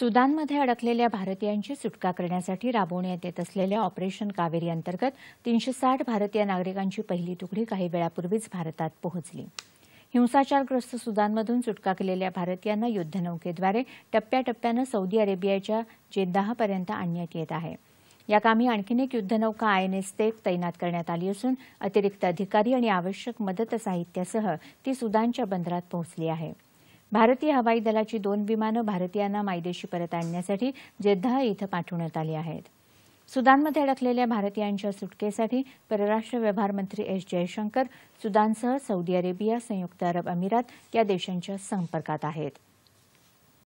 सुदानमध्ये अडकलेल्या भारतीयांची सुटका करण्यासाठी राबवण्यात येत असलेल्या ऑपरेशन कावेरी अंतर्गत तीनशे साठ भारतीय नागरिकांची पहिली तुकडी काही वेळापूर्वीच भारतात पोहोचली हिंसाचारग्रस्त सुदानमधून सुटका केलेल्या भारतीयांना युद्धनौकेद्वारे टप्प्याटप्प्यानं सौदी अरेबियाच्या जेद्दाहपर्यंत आणण्यात येत आहे या कामी आणखीन एक युद्धनौका आयएनएस तेक तैनात करण्यात आली असून अतिरिक्त अधिकारी आणि आवश्यक मदत साहित्यासह ती सुदानच्या बंदरात पोहोचली आहे भारतीय हवाई दलाची दोन विमानं भारतीयांना मायदेशी परत आणण्यासाठी जेद्दा इथं पाठवण्यात आली आहेत सुदानमध्ये अडकलेल्या भारतीयांच्या सुटकेसाठी परराष्ट्र व्यवहार मंत्री एस जयशंकर सुदानसह सौदी अरेबिया संयुक्त अरब अमिरात या देशांच्या संपर्कात आहेत